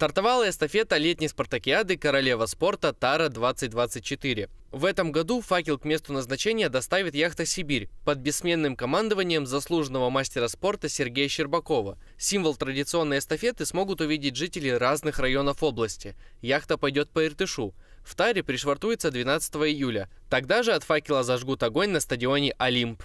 Стартовала эстафета летней спартакиады «Королева спорта Тара-2024». В этом году факел к месту назначения доставит яхта «Сибирь» под бессменным командованием заслуженного мастера спорта Сергея Щербакова. Символ традиционной эстафеты смогут увидеть жители разных районов области. Яхта пойдет по Иртышу. В Таре пришвартуется 12 июля. Тогда же от факела зажгут огонь на стадионе «Олимп».